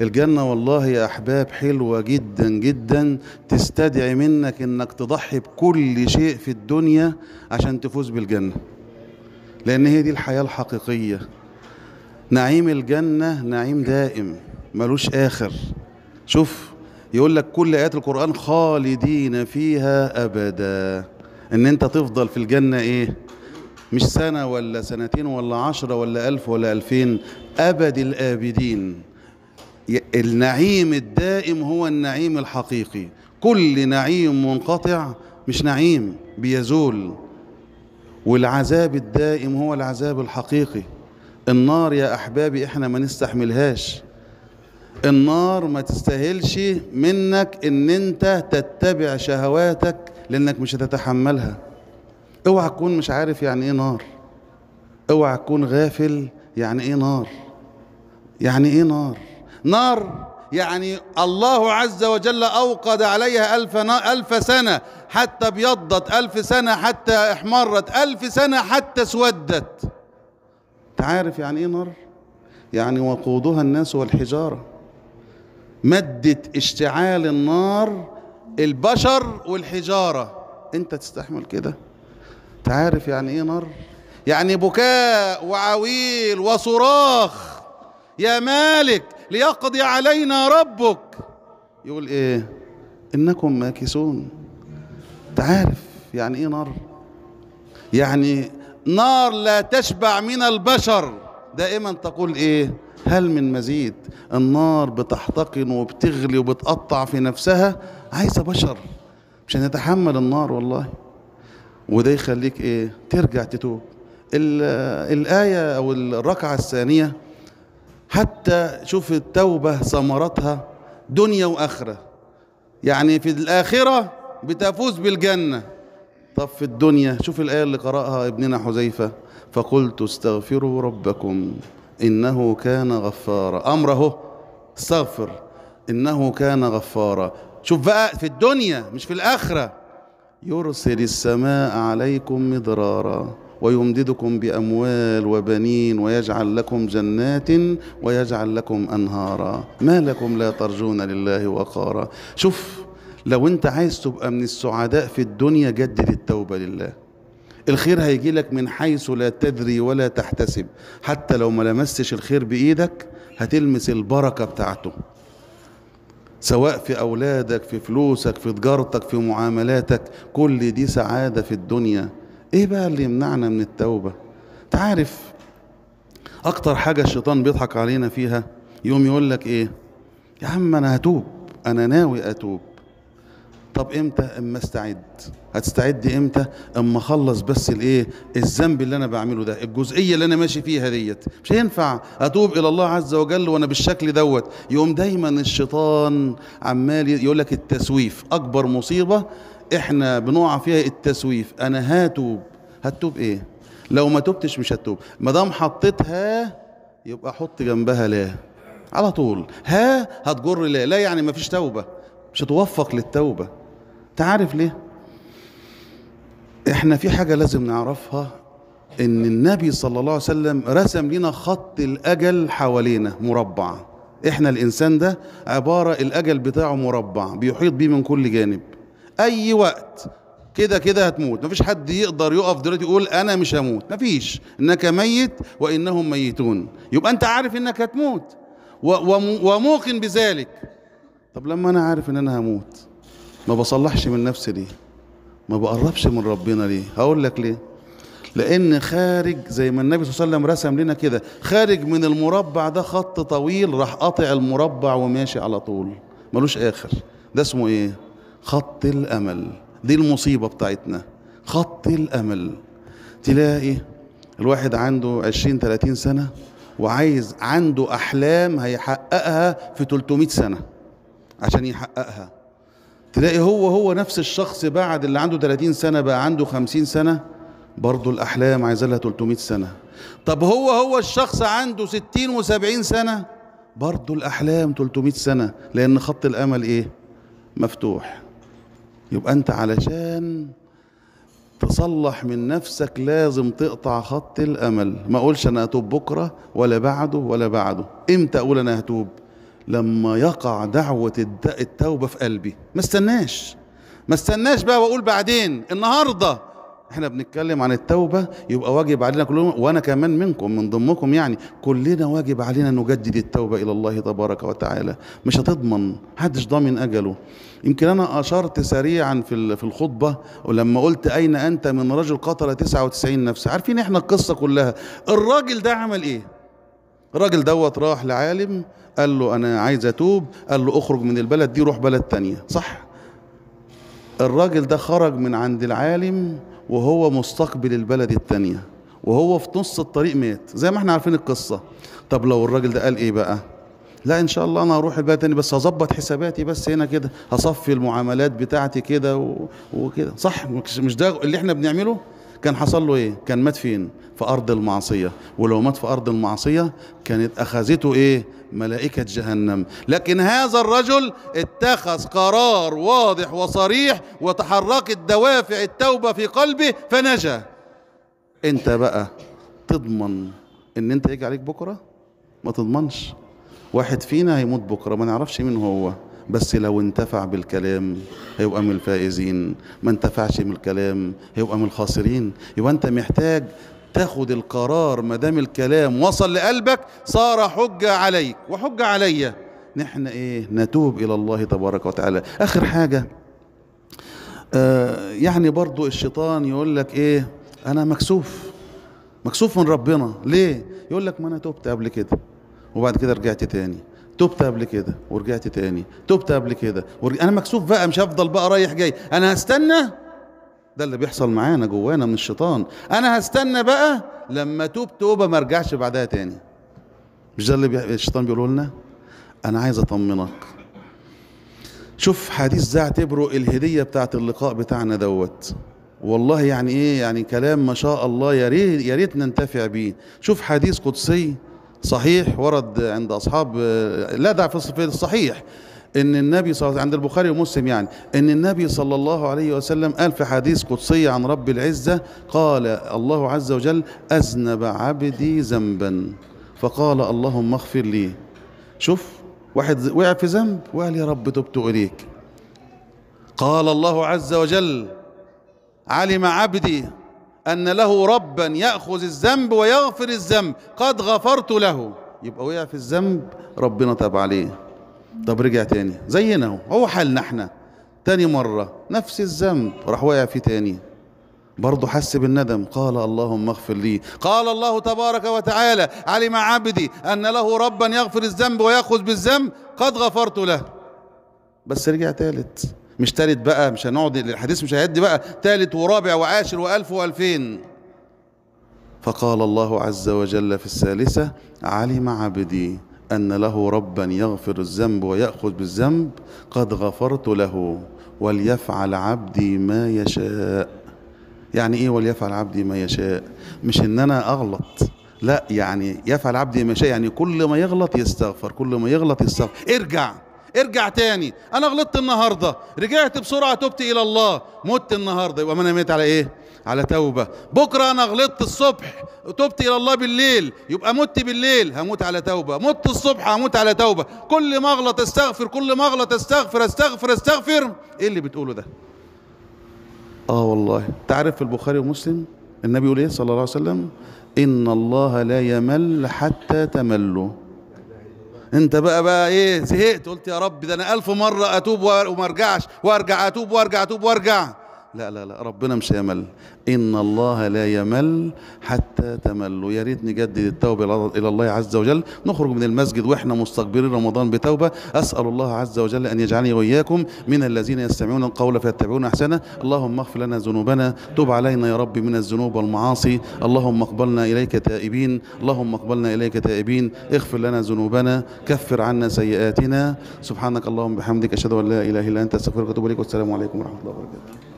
الجنة والله يا أحباب حلوة جدا جدا تستدعي منك إنك تضحي بكل شيء في الدنيا عشان تفوز بالجنة لأن هي دي الحياة الحقيقية نعيم الجنة نعيم دائم ملوش آخر شوف يقول لك كل آيات القرآن خالدين فيها أبدا إن أنت تفضل في الجنة إيه مش سنة ولا سنتين ولا عشرة ولا ألف ولا ألفين أبد الآبدين النعيم الدائم هو النعيم الحقيقي كل نعيم منقطع مش نعيم بيزول والعذاب الدائم هو العذاب الحقيقي النار يا احبابي احنا ما نستحملهاش النار ما تستاهلش منك ان انت تتبع شهواتك لانك مش هتتحملها اوعى تكون مش عارف يعني ايه نار اوعى تكون غافل يعني ايه نار يعني ايه نار نار يعني الله عز وجل أوقد عليها ألف, ألف سنة حتى ابيضت ألف سنة حتى احمرت ألف سنة حتى اسودت تعرف يعني إيه نار؟ يعني وقودها الناس والحجارة مدت اشتعال النار البشر والحجارة انت تستحمل كده تعرف يعني ايه نار يعني بكاء وعويل وصراخ يا مالك ليقضي علينا ربك يقول ايه انكم ماكسون تعرف يعني ايه نار يعني نار لا تشبع من البشر دائما تقول ايه هل من مزيد النار بتحتقن وبتغلي وبتقطع في نفسها عايزه بشر مش هنتحمل النار والله وده يخليك ايه ترجع تتوب الآية أو الركعة الثانية حتى شوف التوبة ثمرتها دنيا وآخرة يعني في الآخرة بتفوز بالجنة طب في الدنيا شوف الآية اللي قرأها ابننا حذيفة فقلت استغفروا ربكم إنه كان غفارا أمر أهو استغفر إنه كان غفارا شوف بقى في الدنيا مش في الآخرة يرسل السماء عليكم مدرارا ويمددكم باموال وبنين ويجعل لكم جنات ويجعل لكم انهارا ما لكم لا ترجون لله وقارا شوف لو انت عايز تبقى من السعداء في الدنيا جدد التوبه لله الخير هيجي لك من حيث لا تدري ولا تحتسب حتى لو ما لمستش الخير بايدك هتلمس البركه بتاعته سواء في أولادك في فلوسك في تجارتك في معاملاتك كل دي سعادة في الدنيا ايه بقى اللي يمنعنا من التوبة تعرف اكتر حاجة الشيطان بيضحك علينا فيها يقوم يقول لك ايه يا عم انا هتوب انا ناوي اتوب طب امتى اما استعد هتستعد امتى اما اخلص بس الايه الذنب اللي انا بعمله ده الجزئيه اللي انا ماشي فيها ديت مش هينفع اتوب الى الله عز وجل وانا بالشكل دوت يقوم دايما الشيطان عمال يقول لك التسويف اكبر مصيبه احنا بنقع فيها التسويف انا هاتوب هتوب ايه لو ما تبتش مش هتوب ما دام حطيتها يبقى حط جنبها لا على طول ها هتجر لا لا يعني ما فيش توبه مش هتوفق للتوبه انت عارف ليه احنا في حاجه لازم نعرفها ان النبي صلى الله عليه وسلم رسم لنا خط الاجل حوالينا مربع احنا الانسان ده عباره الاجل بتاعه مربع بيحيط بيه من كل جانب اي وقت كده كده هتموت مفيش حد يقدر يقف دلوقتي يقول انا مش هموت مفيش انك ميت وانهم ميتون يبقى انت عارف انك هتموت وموقن بذلك طب لما انا عارف ان انا هموت ما بصلحش من نفسي ليه ما بقربش من ربنا ليه هقول لك ليه لان خارج زي ما النبي صلى الله عليه وسلم رسم لنا كده خارج من المربع ده خط طويل راح قاطع المربع وماشي على طول ملوش اخر ده اسمه ايه خط الامل دي المصيبه بتاعتنا خط الامل تلاقي الواحد عنده 20 30 سنه وعايز عنده احلام هيحققها في 300 سنه عشان يحققها تلاقي هو هو نفس الشخص بعد اللي عنده 30 سنه بقى عنده 50 سنه برضه الاحلام عايزه لها 300 سنه طب هو هو الشخص عنده 60 و70 سنه برضه الاحلام 300 سنه لان خط الامل ايه مفتوح يبقى أنت علشان تصلح من نفسك لازم تقطع خط الأمل ما أقولش أنا أتوب بكرة ولا بعده ولا بعده إمتى أقول أنا هتوب لما يقع دعوة التوبة في قلبي ما استناش ما استناش بقى وأقول بعدين النهارده احنا بنتكلم عن التوبة يبقى واجب علينا كلنا وانا كمان منكم من ضمنكم يعني كلنا واجب علينا نجدد التوبة الى الله تبارك وتعالى مش هتضمن محدش ضامن اجله يمكن انا اشرت سريعا في في الخطبة ولما قلت اين انت من رجل قتل 99 نفس عارفين احنا القصة كلها الراجل ده عمل ايه الراجل دوت راح لعالم قال له انا عايز اتوب قال له اخرج من البلد دي روح بلد تانية صح الراجل ده خرج من عند العالم وهو مستقبل البلد التانية وهو في نص الطريق مات زي ما احنا عارفين القصة طب لو الراجل ده قال ايه بقى لا ان شاء الله انا هروح البلد تاني بس هظبط حساباتي بس هنا كده هصفي المعاملات بتاعتي كده وكده صح مش ده اللي احنا بنعمله كان حصل له ايه كان مات فين في ارض المعصيه ولو مات في ارض المعصيه كانت اخذته ايه ملائكه جهنم لكن هذا الرجل اتخذ قرار واضح وصريح وتحركت دوافع التوبه في قلبه فنجا انت بقى تضمن ان انت يجي عليك بكره ما تضمنش واحد فينا هيموت بكره ما نعرفش مين هو بس لو انتفع بالكلام هيبقى من الفائزين ما انتفعش من الكلام هيبقى من الخاسرين يبقى انت محتاج تاخد القرار ما دام الكلام وصل لقلبك صار حجة عليك وحجة عليا نحن ايه نتوب الى الله تبارك وتعالى اخر حاجة آه يعني برضو الشيطان يقول لك ايه انا مكسوف مكسوف من ربنا ليه يقول لك ما انا تبت قبل كده وبعد كده رجعت تاني تبت قبل كده ورجعت تاني تبت قبل كده ورج... انا مكسوف بقى مش هفضل بقى رايح جاي انا هستنى ده اللي بيحصل معانا جوانا من الشيطان انا هستنى بقى لما توب توبه ما ارجعش بعدها تاني مش ده اللي بي... الشيطان بيقوله لنا انا عايز اطمنك شوف حديث ده اعتبره الهديه بتاعت اللقاء بتاعنا دوت والله يعني ايه يعني كلام ما شاء الله يا ريت يا ريت ننتفع بيه شوف حديث قدسي صحيح ورد عند أصحاب لا دع في الصحيح ان النبي صلى الله عند البخاري ومسلم يعني ان النبي صلى الله عليه وسلم قال في حديث قدسي عن رب العزه قال الله عز وجل اذنب عبدي ذنبا فقال اللهم اغفر لي شوف واحد وقع في ذنب وقال يا رب تبت اليك قال الله عز وجل علم عبدي أن له ربا يأخذ الذنب ويغفر الذنب قد غفرت له يبقى وقع في الذنب ربنا تاب عليه طب رجع تاني زينا هو هو حالنا احنا تاني مرة نفس الذنب راح وقع فيه تاني برضه حس بالندم قال اللهم اغفر لي قال الله تبارك وتعالى علم عبدي أن له ربا يغفر الذنب ويأخذ بالذنب قد غفرت له بس رجع تالت مش تالت بقى مش هنقعد الحديث مش هيدي بقى تالت ورابع وعاشر وألف وألفين فقال الله عز وجل في الثالثة علم عبدي أن له ربا يغفر الذنب ويأخذ بالذنب قد غفرت له وليفعل عبدي ما يشاء يعني إيه وليفعل عبدي ما يشاء مش إن أنا أغلط لا يعني يفعل عبدي ما يشاء يعني كل ما يغلط يستغفر كل ما يغلط يستغفر ارجع ارجع تاني انا غلطت النهارده رجعت بسرعه تبت الى الله مت النهارده يبقى انا ميت على ايه على توبه بكره انا غلطت الصبح تبت الى الله بالليل يبقى مت بالليل هموت على توبه مت الصبح هموت على توبه كل ما اغلط استغفر كل ما اغلط استغفر استغفر استغفر ايه اللي بتقوله ده اه والله تعرف في البخاري ومسلم النبي يقول ايه صلى الله عليه وسلم ان الله لا يمل حتى تملوا انت بقى بقى ايه زهقت قلت يا رب ده انا الف مره اتوب وما ارجعش وارجع اتوب وارجع اتوب وارجع لا لا لا ربنا مش يمل ان الله لا يمل حتى تملوا يا ريت نجدد التوبه الى الله عز وجل نخرج من المسجد واحنا مستقبلين رمضان بتوبه اسال الله عز وجل ان يجعلني واياكم من الذين يستمعون القول فيتبعون احسنه اللهم اغفر لنا ذنوبنا تب علينا يا رب من الذنوب والمعاصي اللهم اقبلنا اليك تائبين اللهم اقبلنا اليك تائبين اغفر لنا ذنوبنا كفر عنا سيئاتنا سبحانك اللهم بحمدك اشهد ان لا اله الا انت استغفرك واتوب اليك والسلام عليكم ورحمه الله وبركاته